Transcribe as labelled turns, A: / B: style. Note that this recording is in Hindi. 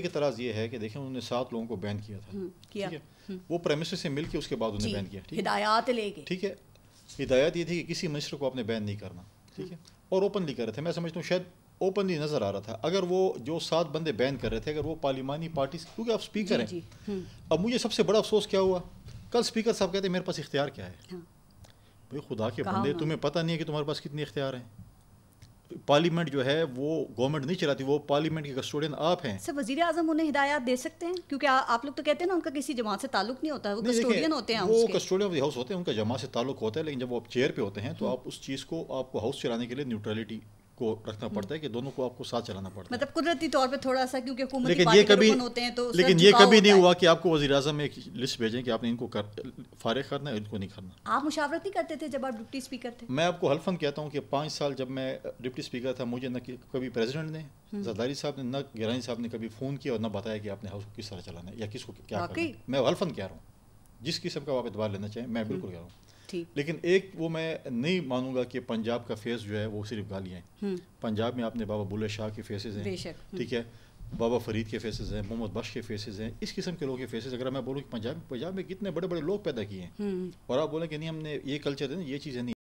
A: एक इतराज़ ये है कि देखें उन्होंने सात लोगों को बैन किया था हम्म, ठीक है हम्म। वो प्रेमिस से मिलकर उसके बाद उन्हें बैन किया हिदायत लेके ठीक है हिदायत ये थी कि किसी मिनिस्टर को आपने बैन नहीं करना ठीक है हम्म। और ओपनली कर रहे थे मैं समझता हूँ शायद ओपनली नज़र आ रहा था अगर वो जो सात बंदे बैन कर रहे थे अगर वो पार्लिमानी पार्टी क्योंकि आप स्पीकर जी, हैं जी, अब मुझे सबसे बड़ा अफसोस क्या हुआ कल स्पीकर साहब कहते मेरे पास इख्तियार क्या है हाँ। भाई खुदा के बंदे तुम्हें पता नहीं है कि तुम्हारे पास कितने इख्तियार हैं पार्लियामेंट जो है वो गवर्नमेंट नहीं चलाती वो पार्लियामेंट के कस्टोडियन आप हैं सर वजीर आजम उन्हें हिदायत दे सकते हैं क्योंकि आ, आप लोग तो कहते हैं ना उनका किसी जमात से ताल्लुक नहीं होता वो कस्टोडियन होते हैं वो कस्टोडियन ऑफ द हाउस होते हैं उनका जमात से ताल्लुक होता है लेकिन जब वो आप चेयर पे होते हैं तो आप उस चीज़ को आपको हाउस चलाने के लिए न्यूट्रलिटी को रखना हम्म। पड़ता है कि दोनों को आपको साथ चलाना पड़ता है मतलब कुदरती तौर पे थोड़ा सा क्योंकि लेकिन ये कभी होते हैं तो लेकिन ये कभी नहीं हुआ कि आपको वजी अजम एक लिस्ट भेजें कि आपने इनको कर फारे करना है इनको नहीं करना आप मुशावरत नहीं करते थे जब आप डिप्टी स्पीकर थे मैं आपको हल्फन कहता हूँ कि पाँच साल जब मैं डिप्टी स्पीकर था मुझे न कभी प्रेजिडेंट ने हम्म। जरदारी साहब ने न गिरानी साहब ने कभी फ़ोन किया और न बताया कि आपने हाउस को किस तरह चलाना है या किसको क्या मैं हल्फन कह रहा हूँ जिस किस्म का आप एतबार लेना चाहें मैं बिल्कुल हम्म। कह रहा हूँ लेकिन एक वो मैं नहीं मानूंगा कि पंजाब का फेस जो है वो सिर्फ गालियाँ हम्म। पंजाब में आपने बाबा बुल्ले शाह के फेसेस हैं हम्म। ठीक है बाबा फरीद के फेसेस हैं मोहम्मद बख्श के फेसेस हैं इस किस्म के लोगों के फेसेस अगर मैं बोलूँ कि पंजाब पंजाब में कितने बड़े बड़े लोग पैदा किए हैं हम्म। और आप बोलें कि नहीं हमने ये कल्चर है ना ये चीज़ें नहीं